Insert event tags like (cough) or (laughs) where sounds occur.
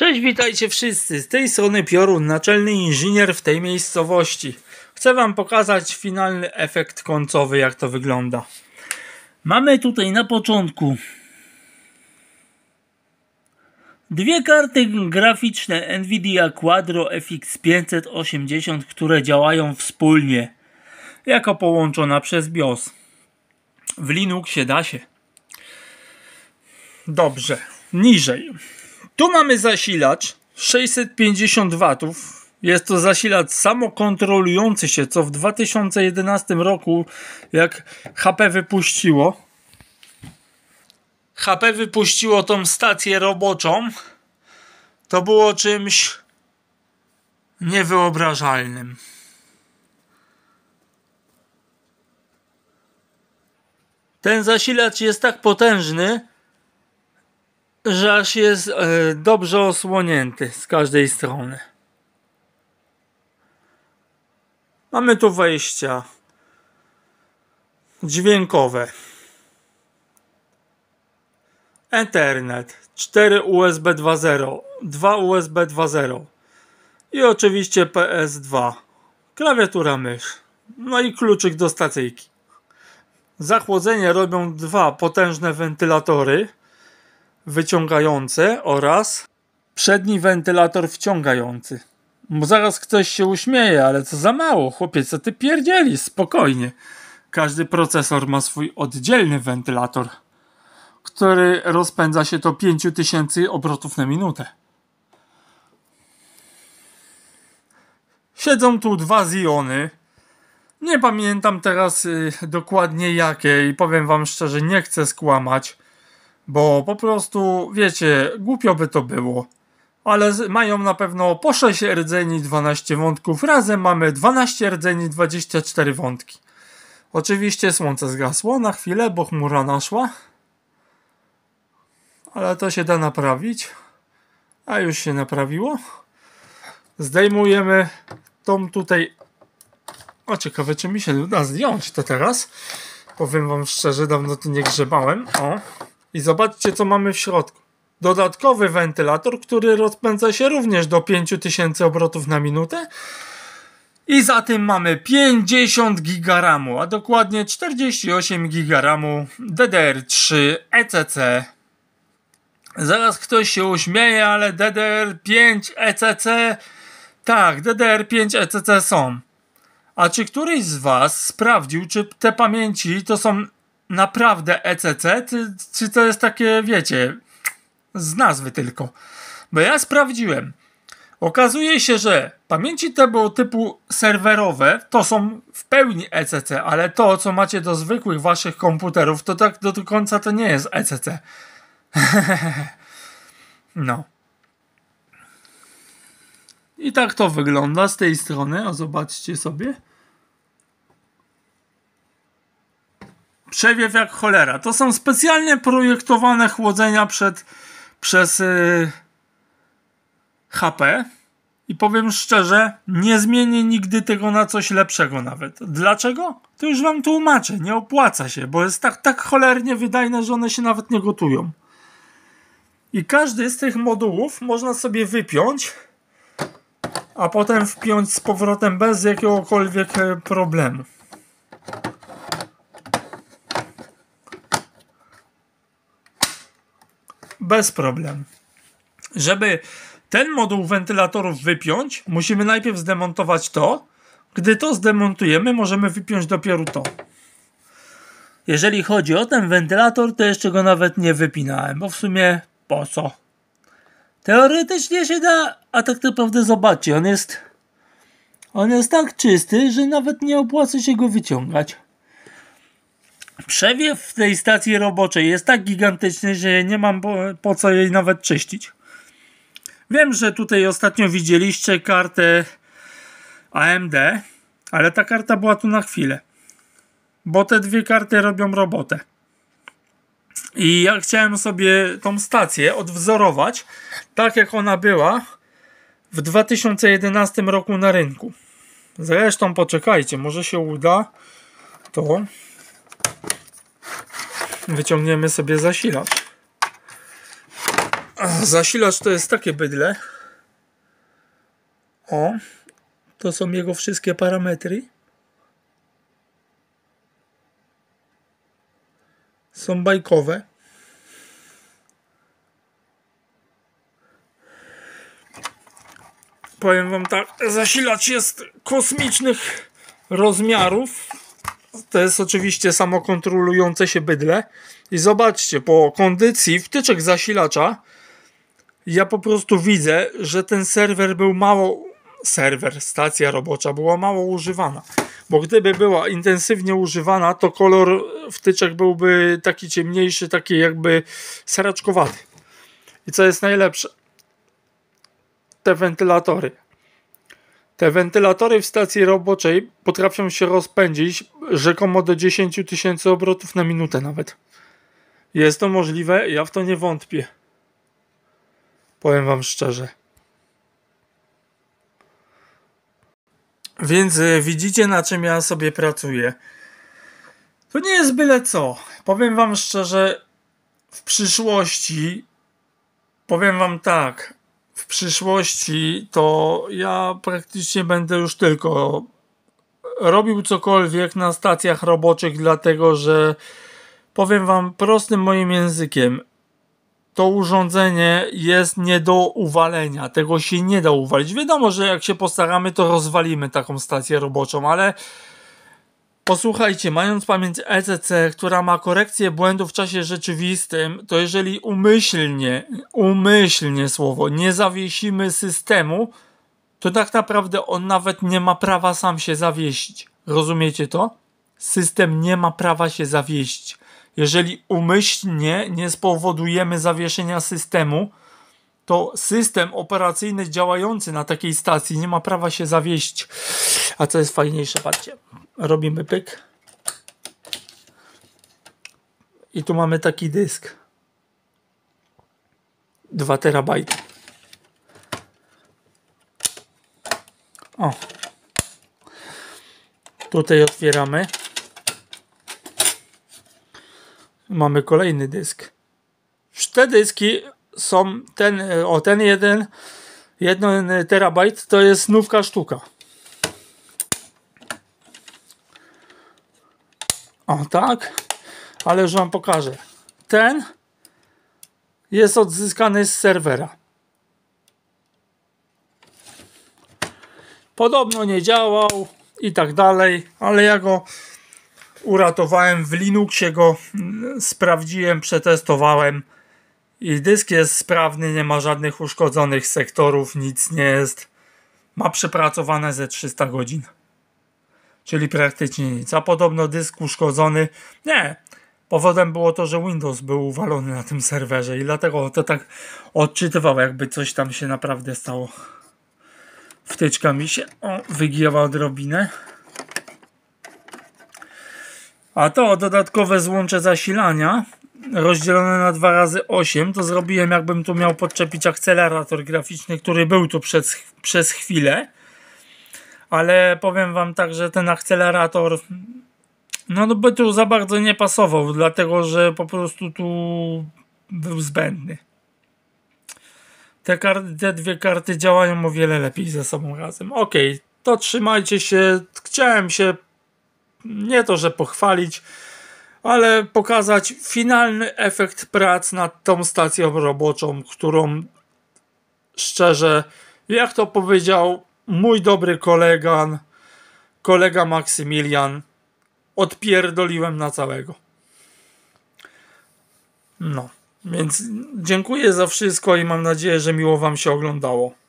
Cześć, witajcie wszyscy. Z tej strony Piorun, naczelny inżynier w tej miejscowości. Chcę wam pokazać finalny efekt końcowy, jak to wygląda. Mamy tutaj na początku dwie karty graficzne Nvidia Quadro FX580, które działają wspólnie, jako połączona przez BIOS. W Linuxie da się. Dobrze, niżej. Tu mamy zasilacz 650 watów. Jest to zasilacz samokontrolujący się, co w 2011 roku, jak HP wypuściło. HP wypuściło tą stację roboczą. To było czymś niewyobrażalnym. Ten zasilacz jest tak potężny, że aż jest e, dobrze osłonięty z każdej strony. Mamy tu wejścia dźwiękowe. Ethernet 4 USB 2.0, 2 USB 2.0 i oczywiście PS2, klawiatura mysz, no i kluczyk do stacyjki. Zachłodzenie robią dwa potężne wentylatory wyciągające oraz przedni wentylator wciągający. Bo zaraz ktoś się uśmieje, ale co za mało, chłopiec, co ty pierdzieli, spokojnie. Każdy procesor ma swój oddzielny wentylator, który rozpędza się do 5000 obrotów na minutę. Siedzą tu dwa Ziony. Nie pamiętam teraz y, dokładnie jakie i powiem wam szczerze, nie chcę skłamać bo po prostu, wiecie, głupio by to było. Ale mają na pewno po 6 rdzeni 12 wątków, razem mamy 12 rdzeni 24 wątki. Oczywiście słońce zgasło na chwilę, bo chmura naszła. Ale to się da naprawić. A już się naprawiło. Zdejmujemy tą tutaj... O, ciekawe czy mi się uda zdjąć to teraz. Powiem wam szczerze, dawno tu nie grzebałem. O, i zobaczcie, co mamy w środku. Dodatkowy wentylator, który rozpędza się również do 5000 obrotów na minutę. I za tym mamy 50 GB a dokładnie 48 GB DDR3 ECC. Zaraz ktoś się uśmieje, ale DDR5 ECC. Tak, DDR5 ECC są. A czy któryś z Was sprawdził, czy te pamięci to są naprawdę ECC, czy, czy to jest takie, wiecie, z nazwy tylko. Bo ja sprawdziłem. Okazuje się, że pamięci tego typu serwerowe to są w pełni ECC, ale to, co macie do zwykłych waszych komputerów, to tak do końca to nie jest ECC. (laughs) no. I tak to wygląda z tej strony, a zobaczcie sobie. przewiew jak cholera. To są specjalnie projektowane chłodzenia przed, przez yy, HP. I powiem szczerze, nie zmienię nigdy tego na coś lepszego nawet. Dlaczego? To już wam tłumaczę, nie opłaca się, bo jest tak, tak cholernie wydajne, że one się nawet nie gotują. I każdy z tych modułów można sobie wypiąć, a potem wpiąć z powrotem bez jakiegokolwiek e, problemu. bez problemu. Żeby ten moduł wentylatorów wypiąć, musimy najpierw zdemontować to. Gdy to zdemontujemy, możemy wypiąć dopiero to. Jeżeli chodzi o ten wentylator, to jeszcze go nawet nie wypinałem, bo w sumie po co? Teoretycznie się da, a tak naprawdę zobaczcie, on jest on jest tak czysty, że nawet nie opłaca się go wyciągać. Przewiew w tej stacji roboczej jest tak gigantyczny, że nie mam po, po co jej nawet czyścić. Wiem, że tutaj ostatnio widzieliście kartę AMD, ale ta karta była tu na chwilę. Bo te dwie karty robią robotę. I ja chciałem sobie tą stację odwzorować tak jak ona była w 2011 roku na rynku. Zresztą poczekajcie, może się uda to wyciągniemy sobie zasilacz. Zasilacz to jest takie bydle. O, to są jego wszystkie parametry. Są bajkowe. Powiem wam tak, zasilacz jest kosmicznych rozmiarów to jest oczywiście samokontrolujące się bydle. I zobaczcie, po kondycji wtyczek zasilacza ja po prostu widzę, że ten serwer był mało, serwer, stacja robocza była mało używana. Bo gdyby była intensywnie używana, to kolor wtyczek byłby taki ciemniejszy, taki jakby seraczkowaty. I co jest najlepsze? Te wentylatory te wentylatory w stacji roboczej potrafią się rozpędzić rzekomo do 10 tysięcy obrotów na minutę nawet. Jest to możliwe, ja w to nie wątpię. Powiem wam szczerze. Więc e, widzicie na czym ja sobie pracuję. To nie jest byle co. Powiem wam szczerze, w przyszłości powiem wam tak w przyszłości, to ja praktycznie będę już tylko robił cokolwiek na stacjach roboczych, dlatego że powiem Wam prostym moim językiem. To urządzenie jest nie do uwalenia, tego się nie da uwalić. Wiadomo, że jak się postaramy, to rozwalimy taką stację roboczą, ale Posłuchajcie, mając pamięć ECC, która ma korekcję błędu w czasie rzeczywistym, to jeżeli umyślnie, umyślnie słowo, nie zawiesimy systemu, to tak naprawdę on nawet nie ma prawa sam się zawiesić. Rozumiecie to? System nie ma prawa się zawiesić. Jeżeli umyślnie nie spowodujemy zawieszenia systemu, to system operacyjny działający na takiej stacji nie ma prawa się zawieść. A co jest fajniejsze, patrzcie robimy pyk. I tu mamy taki dysk. 2 terabajty. O. Tutaj otwieramy. Mamy kolejny dysk. Te dyski są ten, o ten jeden, jeden terabajt to jest nówka sztuka. O tak, ale już wam pokażę. Ten jest odzyskany z serwera. Podobno nie działał i tak dalej, ale ja go uratowałem w Linuxie, go sprawdziłem, przetestowałem i dysk jest sprawny, nie ma żadnych uszkodzonych sektorów, nic nie jest. Ma przepracowane ze 300 godzin czyli praktycznie nic. A podobno dysk uszkodzony. Nie. Powodem było to, że Windows był uwalony na tym serwerze i dlatego to tak odczytywał, jakby coś tam się naprawdę stało. Wtyczka mi się o, wygięła odrobinę. A to dodatkowe złącze zasilania rozdzielone na 2 razy 8 to zrobiłem jakbym tu miał podczepić akcelerator graficzny, który był tu przez, przez chwilę ale powiem wam tak, że ten akcelerator no, no by tu za bardzo nie pasował, dlatego że po prostu tu był zbędny. Te, karty, te dwie karty działają o wiele lepiej ze sobą razem. Ok, to trzymajcie się. Chciałem się nie to, że pochwalić, ale pokazać finalny efekt prac nad tą stacją roboczą, którą szczerze, jak to powiedział mój dobry kolega, kolega Maksymilian, odpierdoliłem na całego. No, więc dziękuję za wszystko i mam nadzieję, że miło Wam się oglądało.